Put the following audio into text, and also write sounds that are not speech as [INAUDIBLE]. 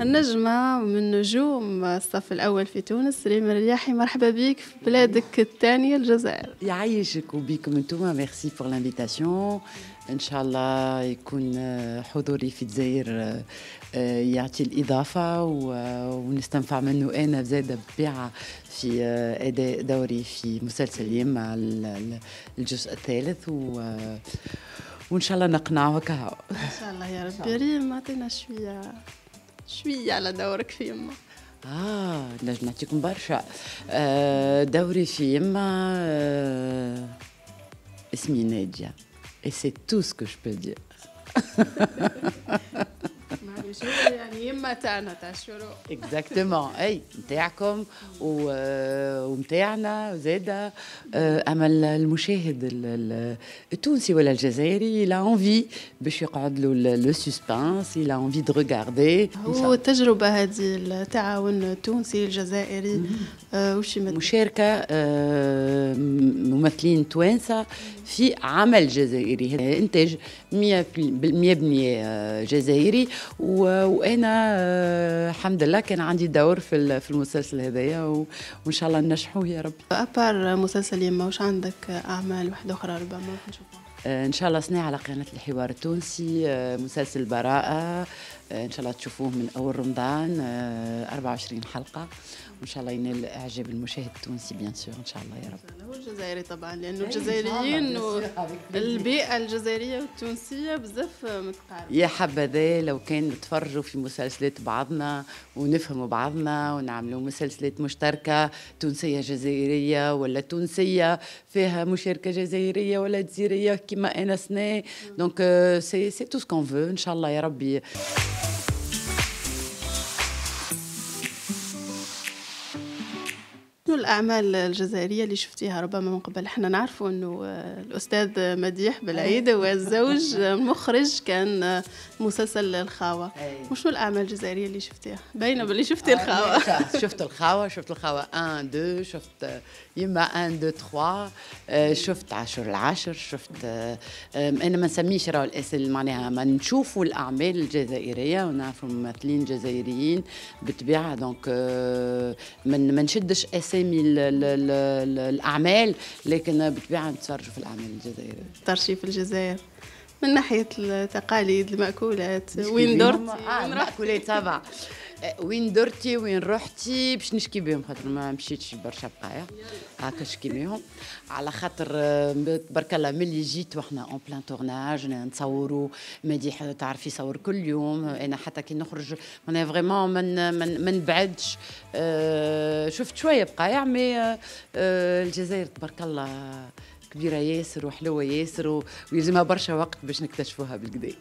النجمة من نجوم الصف الأول في تونس ريم الرياحي مرحبا بك في بلادك الثانية الجزائر يعيشك وبيكم انتوما ميرسي فور لانفيتاسيون ان شاء الله يكون آه، حضوري في الجزائر آه، يعطي الاضافه آه، ونستنفع منه انا زاده ببيعه في اداء دوري في مسلسل يما الجزء الثالث و وان شاء الله نقنعه هاو ان شاء الله يا ربي ريم اعطينا شويه Je suis à la Dauer qui Ah, la Dauer qui me fait. Dauer qui me fait. Je suis Et c'est tout ce que je peux dire. [LAUGHS] يعني يما تاعنا تاع الشروق اكزاكتومون اي نتاعكم ونتاعنا آه، زاده آه، اما المشاهد التونسي ولا الجزائري لا انفي باش يقعد له لو سسبانس لا انفي دو ريغاردي هو التجربه هذه التعاون التونسي الجزائري آه، مشاركة آه، ممثلين توانسة في عمل جزائري إنتاج 100% آه، جزائري وأنا الحمد لله كان عندي دور في في المسلسل هذايا وإن شاء الله ننجحوه يا رب أبار مسلسل يما واش عندك أعمال واحدة أخرى ربما نشوفها ان شاء الله صنع على قناه الحوار التونسي مسلسل براءه ان شاء الله تشوفوه من اول رمضان 24 آه، حلقه وان شاء الله ينال اعجاب المشاهد التونسي بيان سور ان شاء الله يا رب والجزائري طبعا لانه إيه، الجزائريين البيئه الجزائريه والتونسيه بزاف متقاربه يا حبذا لو كان نتفرجوا في مسلسلات بعضنا ونفهموا بعضنا ونعملوا مسلسلات مشتركه تونسيه جزائريه ولا تونسيه فيها مشاركه جزائريه ولا جزائريه كما انا سنا دونك سي سي تو سكون فو ان شاء الله يا ربي الأعمال الجزائرية اللي شفتيها ربما من قبل احنا نعرفوا أنه الأستاذ مديح بالعيد هو أيوة. الزوج [LAUGHS] المخرج كان مسلسل الخاوة أيوة. وشنو الأعمال الجزائرية اللي شفتيها باينة باللي شفتي آه، الخاوة نعم. [LAUGHS] شفت الخاوة شفت الخاوة 1 2 شفت يما 1 2 3 شفت عشر العشر شفت آه، أنا ما نسميش راهو الاسم معناها ما نشوفوا الأعمال الجزائرية ونعرفوا ممثلين جزائريين بالطبيعة دونك آه، ما نشدش أسامي لي الاعمال لكن بالطبيعه نتفرجوا في الاعمال الجزائريه الترشيف في الجزائر من ناحيه التقاليد الماكولات وين درت آه الماكولات تبع [LAUGHS] أه، وين درتي وين رحتي باش نشكي بهم خاطر ما مشيتش برشا بقايا هاكا نشكي بهم على خاطر تبارك أه، الله ملي جيت وحنا اون بلان تورناج نتصوروا مديح تعرفي صور كل يوم انا حتى كي نخرج انا فريمون من من ما نبعدش أه، شفت شويه بقايا مي الجزائر تبارك الله كبيره ياسر وحلوه ياسر ويلزمها برشا وقت باش نكتشفوها بالكدا